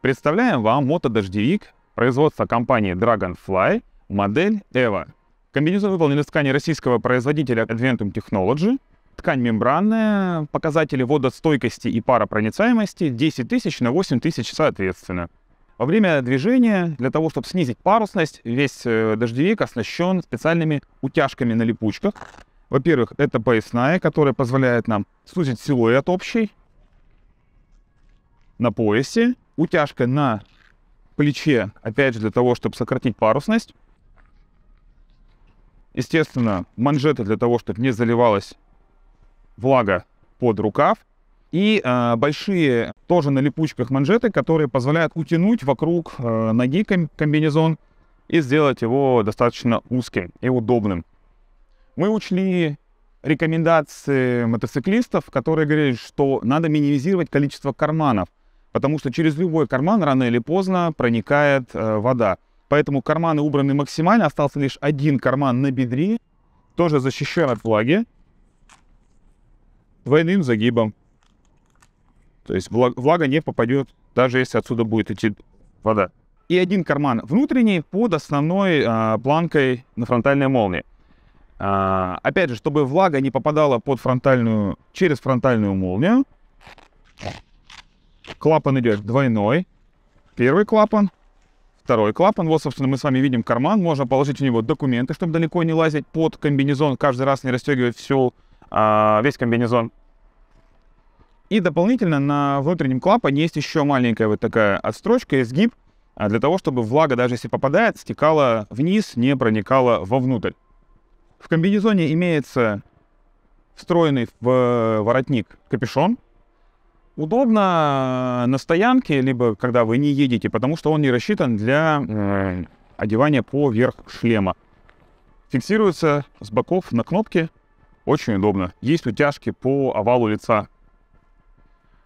Представляем вам мотодождевик производства компании Dragonfly, модель EVA. Комбинезон выполнен из ткани российского производителя Adventum Technology. Ткань мембранная, показатели водостойкости и паропроницаемости 10 тысяч на 8 тысяч соответственно. Во время движения, для того, чтобы снизить парусность, весь э, дождевик оснащен специальными утяжками на липучках. Во-первых, это поясная, которая позволяет нам сузить силуэт общий на поясе Утяжка на плече, опять же, для того, чтобы сократить парусность. Естественно, манжеты для того, чтобы не заливалась влага под рукав. И э, большие, тоже на липучках манжеты, которые позволяют утянуть вокруг э, ноги комбинезон и сделать его достаточно узким и удобным. Мы учли рекомендации мотоциклистов, которые говорили, что надо минимизировать количество карманов потому что через любой карман рано или поздно проникает э, вода. Поэтому карманы убраны максимально, остался лишь один карман на бедре, тоже защищен от влаги, двойным загибом. То есть влага не попадет, даже если отсюда будет идти вода. И один карман внутренний под основной э, планкой на фронтальной молнии. А, опять же, чтобы влага не попадала под фронтальную, через фронтальную молнию, Клапан идет двойной. Первый клапан, второй клапан. Вот, собственно, мы с вами видим карман. Можно положить в него документы, чтобы далеко не лазить под комбинезон, каждый раз не расстегивать всю, а, весь комбинезон. И дополнительно на внутреннем клапане есть еще маленькая вот такая отстрочка, изгиб, а, для того, чтобы влага, даже если попадает, стекала вниз, не проникала вовнутрь. В комбинезоне имеется встроенный в э, воротник капюшон, Удобно э, на стоянке, либо когда вы не едете, потому что он не рассчитан для э, одевания поверх шлема. Фиксируется с боков на кнопке, очень удобно. Есть утяжки по овалу лица.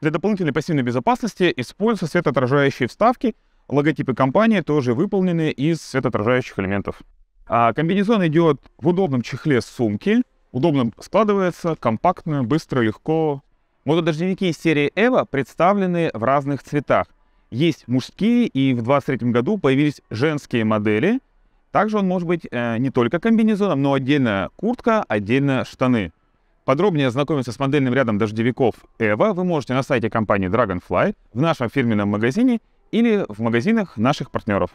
Для дополнительной пассивной безопасности используются светоотражающие вставки. Логотипы компании тоже выполнены из светоотражающих элементов. А комбинезон идет в удобном чехле сумки. Удобно складывается, компактно, быстро, легко, Мотодождевики из серии Эва представлены в разных цветах. Есть мужские, и в 2023 году появились женские модели. Также он может быть э, не только комбинезоном, но отдельно куртка, отдельно штаны. Подробнее ознакомиться с модельным рядом дождевиков Эва вы можете на сайте компании Dragonfly, в нашем фирменном магазине или в магазинах наших партнеров.